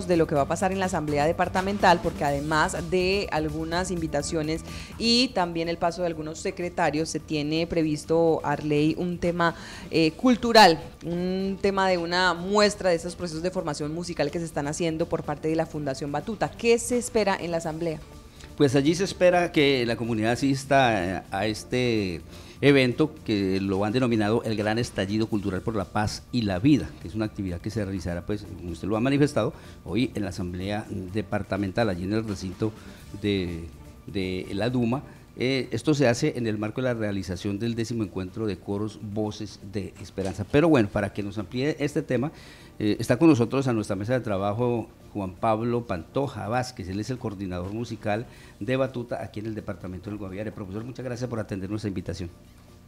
de lo que va a pasar en la asamblea departamental, porque además de algunas invitaciones y también el paso de algunos secretarios, se tiene previsto Arley un tema eh, cultural, un tema de una muestra de esos procesos de formación musical que se están haciendo por parte de la Fundación Batuta. ¿Qué se espera en la asamblea? Pues allí se espera que la comunidad asista a este evento que lo han denominado el Gran Estallido Cultural por la Paz y la Vida, que es una actividad que se realizará, pues, como usted lo ha manifestado, hoy en la Asamblea Departamental, allí en el recinto de, de la Duma eh, esto se hace en el marco de la realización del décimo encuentro de coros Voces de Esperanza. Pero bueno, para que nos amplíe este tema, eh, está con nosotros a nuestra mesa de trabajo Juan Pablo Pantoja Vázquez. Él es el coordinador musical de Batuta aquí en el departamento del Guaviare. Profesor, muchas gracias por atender nuestra invitación.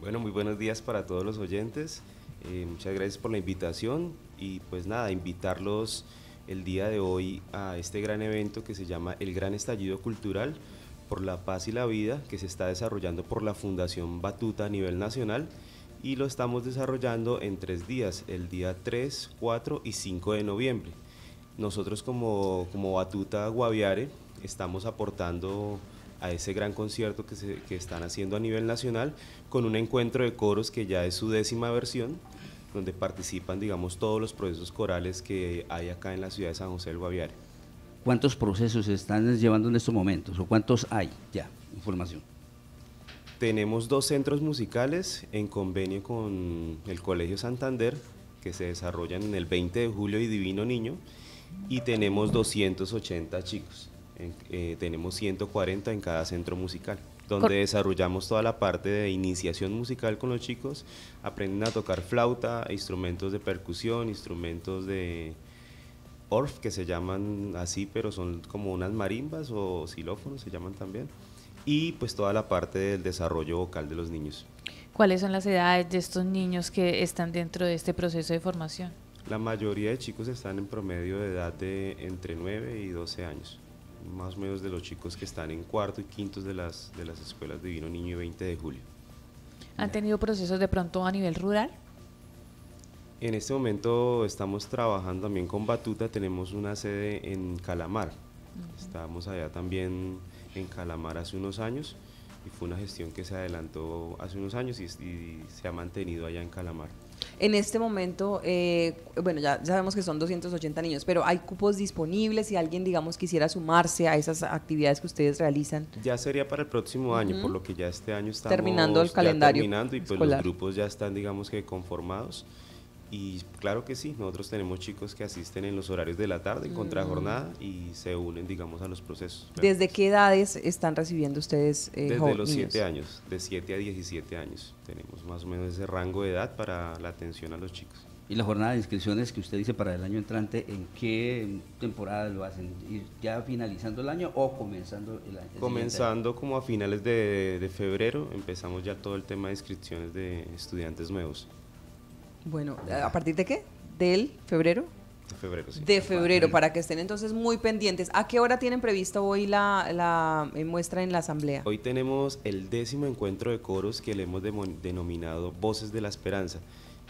Bueno, muy buenos días para todos los oyentes. Eh, muchas gracias por la invitación y pues nada, invitarlos el día de hoy a este gran evento que se llama El Gran Estallido Cultural por la paz y la vida que se está desarrollando por la Fundación Batuta a nivel nacional y lo estamos desarrollando en tres días, el día 3, 4 y 5 de noviembre. Nosotros como, Batuta Guaviare estamos aportando a ese gran concierto que, se, están haciendo a nivel nacional con un encuentro de coros que ya es su décima versión donde participan, digamos, todos los procesos corales que hay acá en la ciudad de San José del Guaviare. ¿Cuántos procesos están llevando en estos momentos o cuántos hay ya? Información. Tenemos dos centros musicales en convenio con el Colegio Santander que se desarrollan en el 20 de julio y Divino Niño y tenemos 280 chicos. Eh, tenemos 140 en cada centro musical, donde desarrollamos toda la parte de iniciación musical con los chicos. Aprenden a tocar flauta, instrumentos de percusión, instrumentos de, ORF, que se llaman así, pero son como unas marimbas o xilófonos, se llaman también, y pues toda la parte del desarrollo vocal de los niños. ¿Cuáles son las edades de estos niños que están dentro de este proceso de formación? La mayoría de chicos están en promedio de edad de entre 9 y 12 años, más o menos de los chicos que están en cuarto y quintos de las, de las escuelas Divino Niño y 20 de julio. ¿Han tenido procesos de pronto a nivel rural? En este momento estamos trabajando también con Batuta, tenemos una sede en Calamar. Estábamos allá también en Calamar hace unos años y fue una gestión que se adelantó hace unos años y, se ha mantenido allá en Calamar. En este momento, eh, bueno, ya sabemos que son 280 niños, pero ¿hay cupos disponibles si alguien, digamos, quisiera sumarse a esas actividades que ustedes realizan? Ya sería para el próximo año, por lo que ya este año estamos terminando el calendario. Terminando y pues los grupos ya están, digamos que conformados. Y claro que sí, nosotros tenemos chicos que asisten en los horarios de la tarde, contra mm. contrajornada, y se unen, digamos, a los procesos. ¿Desde qué edades están recibiendo ustedes eh, Desde los 7 años, de 7 a 17 años. Tenemos más o menos ese rango de edad para la atención a los chicos. ¿Y la jornada de inscripciones que usted dice para el año entrante, en qué temporada lo hacen? ¿Ya finalizando el año o comenzando el año? Comenzando como a finales de, de febrero, empezamos ya todo el tema de inscripciones de estudiantes nuevos. Bueno, ¿a partir de qué? ¿Del febrero? De febrero, sí. De febrero, para que estén entonces muy pendientes. ¿A qué hora tienen previsto hoy la, eh, muestra en la asamblea? Hoy tenemos el décimo encuentro de coros que le hemos denominado Voces de la Esperanza.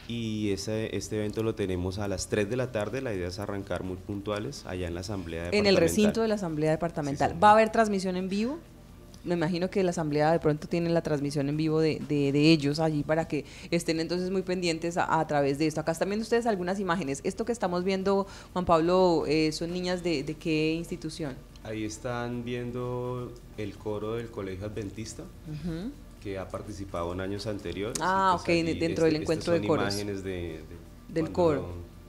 Y ese, este evento lo tenemos a las 3 de la tarde. La idea es arrancar muy puntuales allá en la Asamblea Departamental. En el recinto de la Asamblea Departamental. ¿Va a haber transmisión en vivo? me imagino que la asamblea de pronto tiene la transmisión en vivo de, de, ellos allí para que estén entonces muy pendientes a, través de esto. Acá están viendo ustedes algunas imágenes. Esto que estamos viendo, Juan Pablo, eh, son niñas de, qué institución? Ahí están viendo el coro del Colegio Adventista. que ha participado en años anteriores. Ah, ok, dentro este, del encuentro de coros. imágenes del coro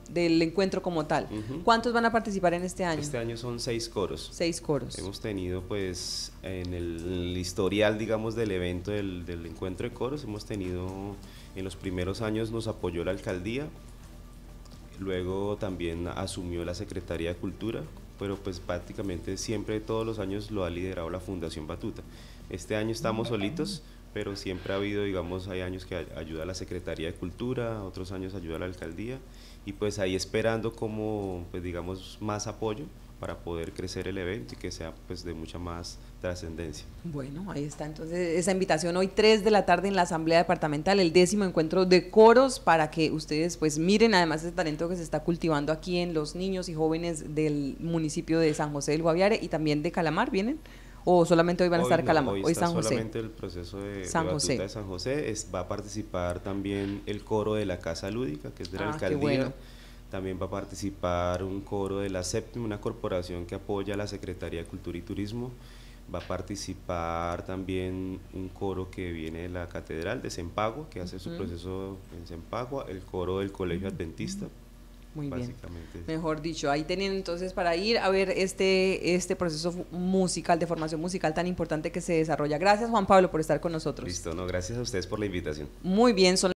del encuentro como tal. ¿Cuántos van a participar en este año? Este año son seis coros. Seis coros. Hemos tenido pues en el, historial digamos del evento del, del, encuentro de coros, hemos tenido en los primeros años nos apoyó la alcaldía, luego también asumió la Secretaría de Cultura, pero pues prácticamente siempre todos los años lo ha liderado la Fundación Batuta. Este año estamos solitos, pero siempre ha habido, digamos, hay años que ayuda a la Secretaría de Cultura, otros años ayuda a la Alcaldía, y pues ahí esperando como, pues digamos, más apoyo para poder crecer el evento y que sea pues de mucha más trascendencia. Bueno, ahí está entonces esa invitación hoy 3 de la tarde en la Asamblea Departamental, el décimo encuentro de coros para que ustedes pues miren además ese talento que se está cultivando aquí en los niños y jóvenes del municipio de San José del Guaviare y también de Calamar, ¿vienen? o solamente hoy van a estar no, Calama, hoy, San José. Solamente el proceso de San José. San José va a participar también el coro de la Casa Lúdica, que es de la ah, También va a participar un coro de la Séptima, una corporación que apoya a la Secretaría de Cultura y Turismo. Va a participar también un coro que viene de la Catedral de Zempagua, que hace su proceso en Sempagua, el coro del Colegio Adventista, muy bien. Mejor dicho, ahí tienen entonces para ir a ver este, este proceso musical, de formación musical tan importante que se desarrolla. Gracias Juan Pablo por estar con nosotros. Listo, no, gracias a ustedes por la invitación. Muy bien, son